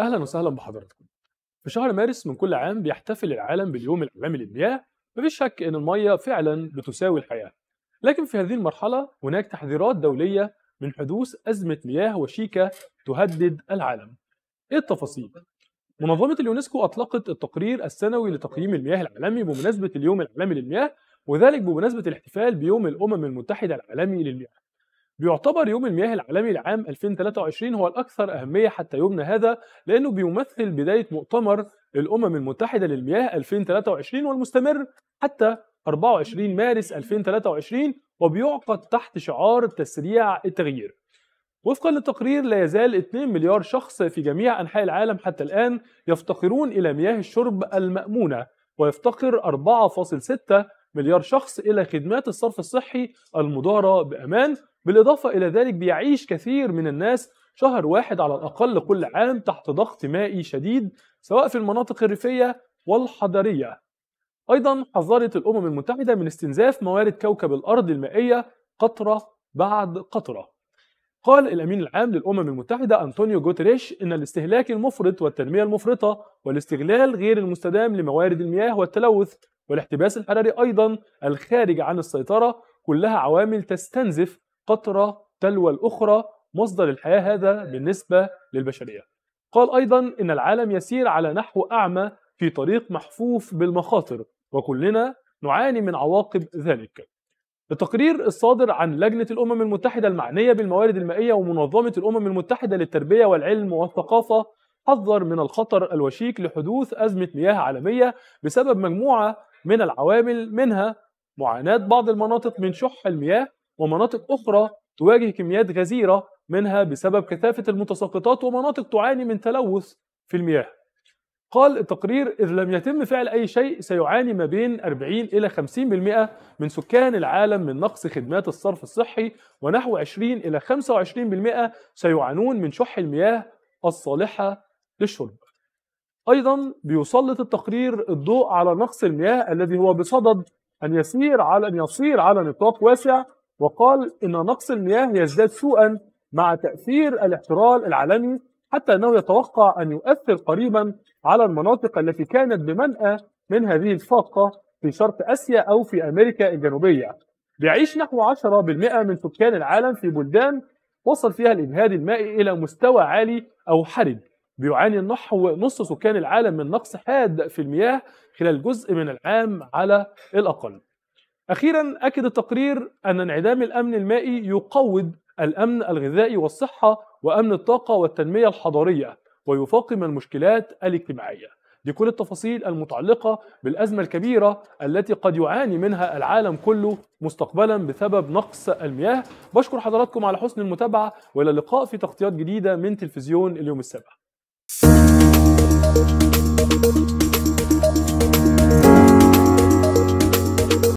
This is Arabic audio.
اهلا وسهلا بحضراتكم في شهر مارس من كل عام بيحتفل العالم باليوم العالمي للمياه مفيش شك ان الميه فعلا بتساوي الحياه لكن في هذه المرحله هناك تحذيرات دوليه من حدوث ازمه مياه وشيكه تهدد العالم ايه التفاصيل منظمه اليونسكو اطلقت التقرير السنوي لتقييم المياه العالمي بمناسبه اليوم العالمي للمياه وذلك بمناسبه الاحتفال بيوم الامم المتحده العالمي للمياه بيعتبر يوم المياه العالمي العام 2023 هو الأكثر أهمية حتى يومنا هذا لأنه بيمثل بداية مؤتمر الأمم المتحدة للمياه 2023 والمستمر حتى 24 مارس 2023 وبيعقد تحت شعار تسريع التغيير وفقا للتقرير لا يزال 2 مليار شخص في جميع أنحاء العالم حتى الآن يفتقرون إلى مياه الشرب المأمونة ويفتقر 4.6 مليار شخص إلى خدمات الصرف الصحي المدارة بأمان بالإضافة إلى ذلك بيعيش كثير من الناس شهر واحد على الأقل كل عام تحت ضغط مائي شديد سواء في المناطق الريفية والحضرية أيضا حذرت الأمم المتحدة من استنزاف موارد كوكب الأرض المائية قطرة بعد قطرة قال الأمين العام للأمم المتحدة أنطونيو جوتريش إن الاستهلاك المفرط والتنمية المفرطة والاستغلال غير المستدام لموارد المياه والتلوث والاحتباس الحراري أيضا الخارج عن السيطرة كلها عوامل تستنزف فترة تلو الأخرى مصدر الحياة هذا بالنسبة للبشرية قال أيضا إن العالم يسير على نحو أعمى في طريق محفوف بالمخاطر وكلنا نعاني من عواقب ذلك التقرير الصادر عن لجنة الأمم المتحدة المعنية بالموارد المائية ومنظمة الأمم المتحدة للتربية والعلم والثقافة حذر من الخطر الوشيك لحدوث أزمة مياه عالمية بسبب مجموعة من العوامل منها معاناة بعض المناطق من شح المياه ومناطق أخرى تواجه كميات غزيرة منها بسبب كثافة المتساقطات ومناطق تعاني من تلوث في المياه قال التقرير إذ لم يتم فعل أي شيء سيعاني ما بين 40 إلى 50% من سكان العالم من نقص خدمات الصرف الصحي ونحو 20 إلى 25% سيعانون من شح المياه الصالحة للشرب أيضا بيسلط التقرير الضوء على نقص المياه الذي هو بصدد أن يسير على أن يصير على نطاق واسع وقال إن نقص المياه يزداد سوءا مع تأثير الاحترار العالمي حتى أنه يتوقع أن يؤثر قريبا على المناطق التي كانت بمنأى من هذه الفاقة في شرق آسيا أو في أمريكا الجنوبية بيعيش نحو 10% من سكان العالم في بلدان وصل فيها الإجهاد المائي إلى مستوى عالي أو حرج بيعاني نحو نص سكان العالم من نقص حاد في المياه خلال جزء من العام على الأقل أخيرا أكد التقرير أن انعدام الأمن المائي يقوض الأمن الغذائي والصحة وأمن الطاقة والتنمية الحضرية ويفاقم المشكلات الاجتماعية دي كل التفاصيل المتعلقة بالأزمة الكبيرة التي قد يعاني منها العالم كله مستقبلا بسبب نقص المياه بشكر حضراتكم على حسن المتابعة وإلى اللقاء في تغطيات جديدة من تلفزيون اليوم السابع